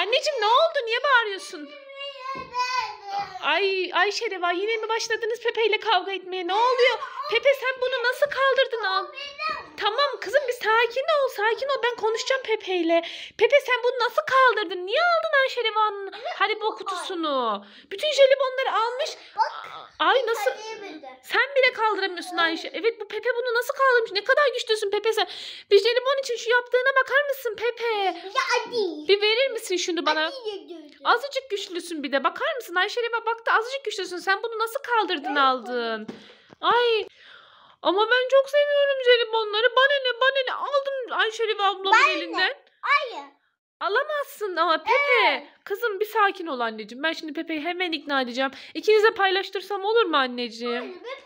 Anneciğim ne oldu? Niye bağırıyorsun? Ay Ayşe Reva yine mi başladınız Pepe ile kavga etmeye? Ne oluyor? Pepe sen bunu nasıl kaldırdın al? Tamam kızım bir sakin ol sakin ol ben konuşacağım Pepe ile. Pepe sen bunu nasıl kaldırdın? Niye aldın Ayşe Reva'nın haribo kutusunu? Bütün jelibonları almış kaldıramıyorsun Ayşe. Evet bu Pepe bunu nasıl kaldırmış? Ne kadar güçlüsün Pepe sen. Bir jelibon için şu yaptığına bakar mısın Pepe? Ya hadi. Bir verir misin şunu bana? Hadi. Azıcık güçlüsün bir de. Bakar mısın Ayşe Reba baktı azıcık güçlüsün. Sen bunu nasıl kaldırdın evet. aldın? Ay. Ama ben çok seviyorum jelibonları. Bana ne bana ne aldım Ayşe Reba ablamın ben elinden. Ne? Hayır. Alamazsın ama Pepe. Evet. Kızım bir sakin ol anneciğim. Ben şimdi Pepe'yi hemen ikna edeceğim. İkinize paylaştırsam olur mu anneciğim? Hayır,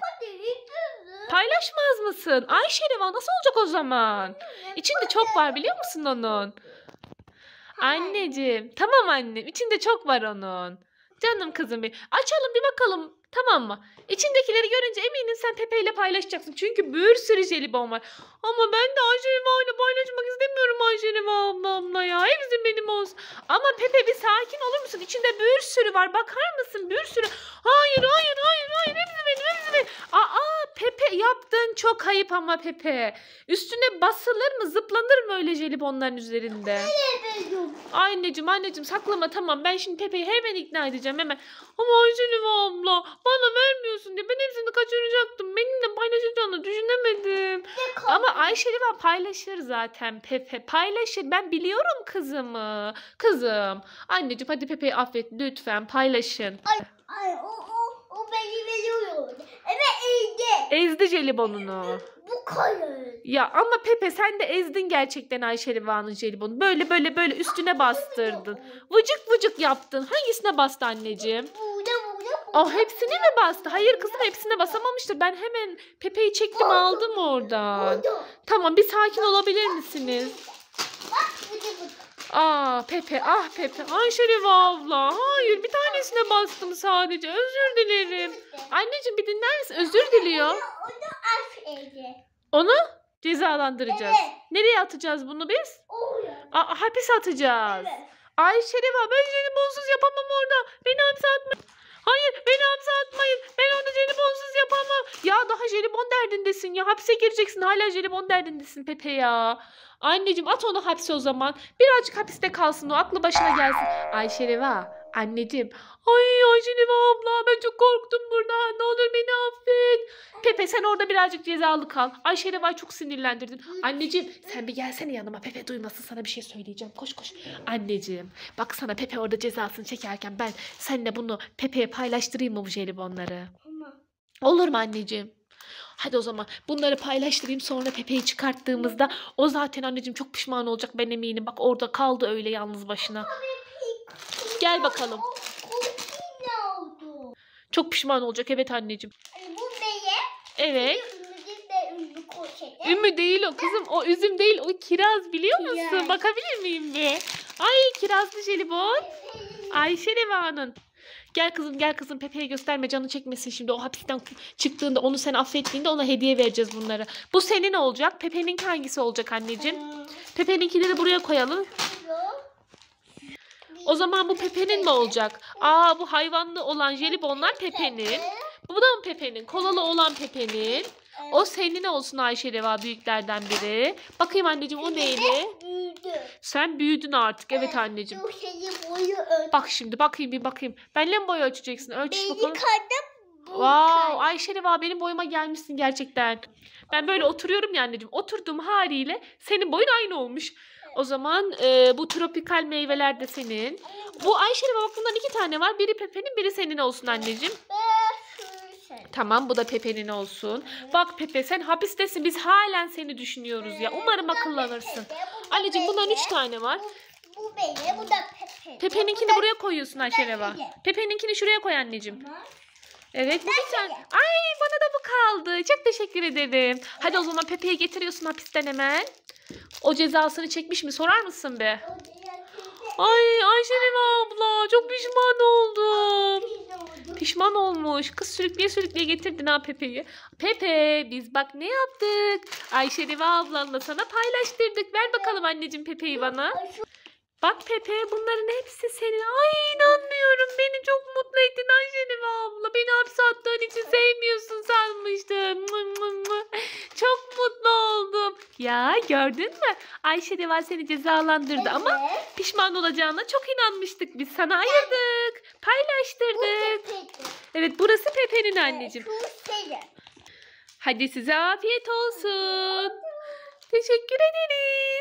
Paylaşmaz mısın? Ay Şeriva nasıl olacak o zaman? Hmm, İçinde çok var biliyor musun onun? Anneciğim. Tamam annem. İçinde çok var onun. Canım kızım bir. Açalım bir bakalım. Tamam mı? İçindekileri görünce eminim sen Pepe ile paylaşacaksın. Çünkü bir sürü jelibon var. Ama ben de Anjeliva ile paylaşmak istemiyorum Anjeliva ablamla ya. Hepsi benim olsun. Ama Pepe bir sakin olur musun? İçinde bir sürü var. Bakar mısın? Bir sürü. Hayır hayır çok ayıp ama Pepe. Üstüne basılır mı zıplanır mı öyle onların üzerinde? Anneciğim anneciğim saklama tamam ben şimdi Pepe'yi hemen ikna edeceğim hemen. Ama Ayşeliva abla bana vermiyorsun diye ben hepsini kaçıracaktım. Benimle paylaşacağını düşünemedim. Ama Ayşeli Ayşeliva paylaşır zaten Pepe paylaşır. Ben biliyorum kızımı. Kızım anneciğim hadi Pepe'yi affet lütfen paylaşın. Ay, ay, o beni veriyor. Eve ezdi. Ezdi jelibonunu. Bu kadar. Ya ama Pepe sen de ezdin gerçekten Ayşe Riva'nın jelibonu. Böyle böyle böyle üstüne bastırdın. Vıcık vıcık yaptın. Hangisine bastı anneciğim? Burada burada. burada. Oh hepsini mi bastı? Hayır kızım hepsine basamamıştır. Ben hemen Pepe'yi çektim Oldu. aldım oradan. Oldu. Tamam bir sakin olabilir misiniz? Bak vıcık vıcık. Aa ah Pepe ah Pepe. Ayşe Riva abla. Hayır bir düğmesine bastım sadece. Özür dilerim. Anneciğim bir dinler misin? Özür diliyor. Onu affedin. Onu cezalandıracağız. Evet. Nereye atacağız bunu biz? Oluyor. A hapis atacağız. Evet. Ay Şerif abi ben jelibonsuz yapamam orada. Beni hapse atma. Hayır beni hapse atmayın. Ben orada jelibonsuz yapamam. Ya daha jelibon derdindesin ya. Hapse gireceksin hala jelibon derdindesin Pepe ya. Anneciğim at onu hapse o zaman. Birazcık hapiste kalsın o aklı başına gelsin. Ay Şerifa Anneciğim. Ay Ayşeneva abla ben çok korktum buradan. Ne olur beni affet. Pepe sen orada birazcık cezalı kal. Ayşeneva'yı çok sinirlendirdin. Anneciğim sen bir gelsene yanıma. Pepe duymasın sana bir şey söyleyeceğim. Koş koş. Anneciğim bak sana Pepe orada cezasını çekerken ben seninle bunu Pepe'ye paylaştırayım mı bu jelibonları? Olur mu anneciğim? Hadi o zaman bunları paylaştırayım sonra Pepe'yi çıkarttığımızda o zaten anneciğim çok pişman olacak ben eminim. Bak orada kaldı öyle yalnız başına. Gel bakalım. Çok pişman olacak evet anneciğim. Bu beye. Evet. Ümmü değil o kızım. O üzüm değil. O kiraz biliyor musun? Kiraz. Bakabilir miyim bir? Ay kirazlı jelibon. Ayşe Neva'nın. Gel kızım gel kızım Pepe'ye gösterme canı çekmesin şimdi. O hapisten çıktığında onu sen affettiğinde ona hediye vereceğiz bunları. Bu senin olacak. Pepe'nin hangisi olacak anneciğim? Pepe'ninkileri buraya koyalım. O zaman bu Pepe'nin mi olacak? Aa bu hayvanlı olan jelibonlar Pepe'nin. Bu da mı Pepe'nin? Kolalı olan Pepe'nin. O senin olsun Ayşe Reva büyüklerden biri. Bakayım anneciğim o neydi? Sen büyüdün artık. Evet anneciğim. Bak şimdi bakayım bir bakayım. Benle mi boy ölçeceksin? Ölçüş bakalım. Wow, Ayşe Reva benim boyuma gelmişsin gerçekten. Ben böyle oturuyorum ya anneciğim. Oturduğum haliyle senin boyun aynı olmuş. O zaman e, bu tropikal meyveler de senin. Bu Ayşe'nin bak iki tane var. Biri Pepe'nin biri senin olsun anneciğim. Tamam bu da Pepe'nin olsun. Bak Pepe sen hapistesin. Biz halen seni düşünüyoruz ya. Umarım akıllanırsın. Anneciğim, bundan üç tane var. Bu benim, bu da Pepe. Pepe'ninkini buraya koyuyorsun Ayşereva. Pepe'ninkini şuraya koy anneciğim. Evet bu bir tane. Ay bana da bu kaldı. Çok teşekkür ederim. Hadi o zaman Pepe'yi getiriyorsun hapisten hemen. O cezasını çekmiş mi sorar mısın be? Ay Ayşenil abla çok pişman oldum. Pişman olmuş. Kız sürükleye sürükleye getirdin ha Pepe'yi. Pepe biz bak ne yaptık. Ayşenil ablanla sana paylaştırdık. Ver bakalım anneciğim Pepe'yi bana. Bak Pepe bunların hepsi senin. Ay inanmıyorum beni çok mutlu ettin Ayşenil abla. Beni hapse attığın için sevmiyorsun sanmıştım. Çok ya gördün mü? Ayşe Deval seni cezalandırdı evet. ama pişman olacağına çok inanmıştık. Biz sana ayırdık. Paylaştırdık. evet burası Pepe'nin anneciğim. Hadi size afiyet olsun. Teşekkür ederim.